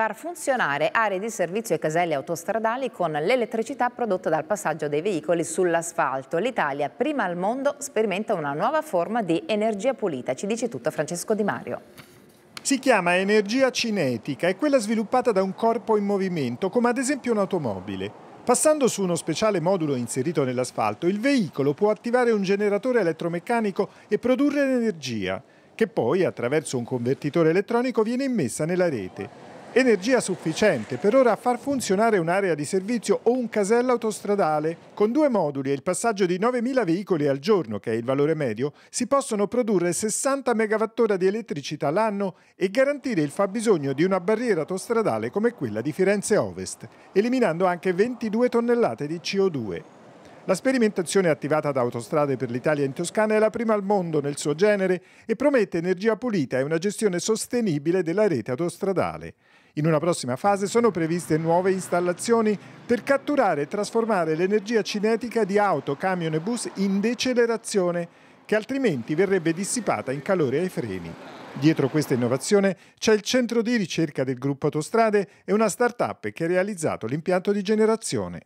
far funzionare aree di servizio e caselle autostradali con l'elettricità prodotta dal passaggio dei veicoli sull'asfalto. L'Italia, prima al mondo, sperimenta una nuova forma di energia pulita. Ci dice tutto Francesco Di Mario. Si chiama energia cinetica, è quella sviluppata da un corpo in movimento, come ad esempio un'automobile. Passando su uno speciale modulo inserito nell'asfalto, il veicolo può attivare un generatore elettromeccanico e produrre energia, che poi, attraverso un convertitore elettronico, viene immessa nella rete. Energia sufficiente per ora a far funzionare un'area di servizio o un casello autostradale. Con due moduli e il passaggio di 9.000 veicoli al giorno, che è il valore medio, si possono produrre 60 MWh di elettricità l'anno e garantire il fabbisogno di una barriera autostradale come quella di Firenze Ovest, eliminando anche 22 tonnellate di CO2. La sperimentazione attivata da Autostrade per l'Italia in Toscana è la prima al mondo nel suo genere e promette energia pulita e una gestione sostenibile della rete autostradale. In una prossima fase sono previste nuove installazioni per catturare e trasformare l'energia cinetica di auto, camion e bus in decelerazione, che altrimenti verrebbe dissipata in calore ai freni. Dietro questa innovazione c'è il centro di ricerca del gruppo Autostrade e una start-up che ha realizzato l'impianto di generazione.